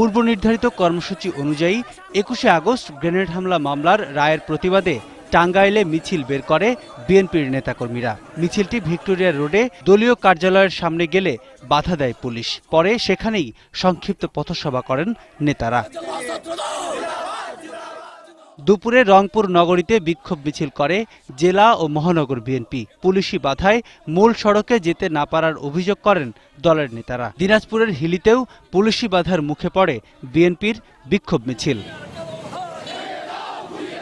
পূর্ব নির্ধারিত কর্মসূচি অনুযায়ী একুশে আগস্ট গ্রেনেড হামলা মামলার রায়ের প্রতিবাদে টাঙ্গাইলে মিছিল বের করে বিএনপির নেতাকর্মীরা মিছিলটি ভিক্টোরিয়া রোডে দলীয় কার্যালয়ের সামনে গেলে বাধা দেয় পুলিশ পরে সেখানেই সংক্ষিপ্ত পথসভা করেন নেতারা দুপুরে রংপুর নগরীতে বিক্ষোভ মিছিল করে জেলা ও মহানগর বিএনপি পুলিশি বাধায় মূল সড়কে যেতে না পারার অভিযোগ করেন দলের নেতারা দিনাজপুরের হিলিতেও পুলিশি বাধার মুখে পড়ে বিএনপির বিক্ষোভ মিছিল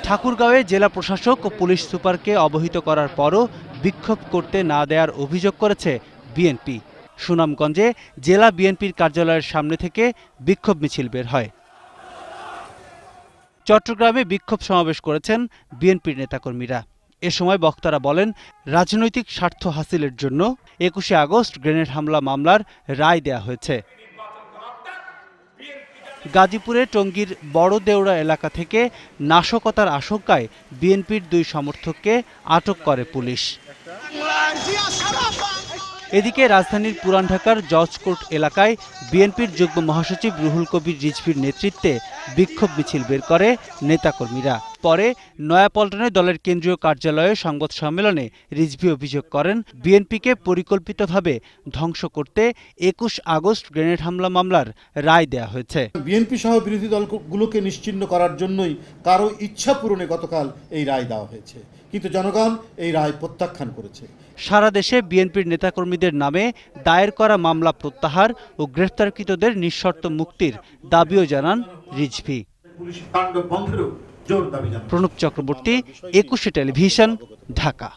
ঠাকুরগাঁওয়ে জেলা প্রশাসক ও পুলিশ সুপারকে অবহিত করার পরও বিক্ষোভ করতে না দেওয়ার অভিযোগ করেছে বিএনপি সুনামগঞ্জে জেলা বিএনপির কার্যালয়ের সামনে থেকে বিক্ষোভ মিছিল বের হয় চট্টগ্রামে বিক্ষোভ সমাবেশ করেছেন বিএনপির নেতাকর্মীরা এ সময় বক্তারা বলেন রাজনৈতিক স্বার্থ হাসিলের জন্য একুশে আগস্ট গ্রেনেড হামলা মামলার রায় দেয়া হয়েছে গাজীপুরে টঙ্গীর বড় দেওড়া এলাকা থেকে নাশকতার আশঙ্কায় বিএনপির দুই সমর্থককে আটক করে পুলিশ এদিকে রাজধানীর পুরান ঢাকার জজকোর্ট এলাকায় বিএনপির যুগ্ম মহাসচিব রুহুল কবির রিজভির নেতৃত্বে বিক্ষোভ মিছিল বের করে নেতাকর্মীরা পরে নয়াপল্টনে দলের কেন্দ্রীয় কার্যালয়ে সংবাদ সম্মেলনে রিজভি অভিযোগ করেন বিএনপিকে পরিকল্পিতভাবে ধ্বংস করতে একুশ আগস্ট গ্রেনেড হামলা মামলার রায় দেয়া হয়েছে বিএনপি সহ বিরোধী দলগুলোকে নিশ্চিন্ন করার জন্যই কারো ইচ্ছা পূরণে গতকাল এই রায় দেওয়া হয়েছে কিন্তু জনগণ এই রায় প্রত্যাখ্যান করেছে সারা দেশে বিএনপির নেতাকর্মীদের নামে দায়ের করা মামলা প্রত্যাহার ও গ্রেফতারকৃতদের নিঃশর্ত মুক্তির দাবিও জানান রিজভি প্রণব চক্রবর্তী একুশে টেলিভিশন ঢাকা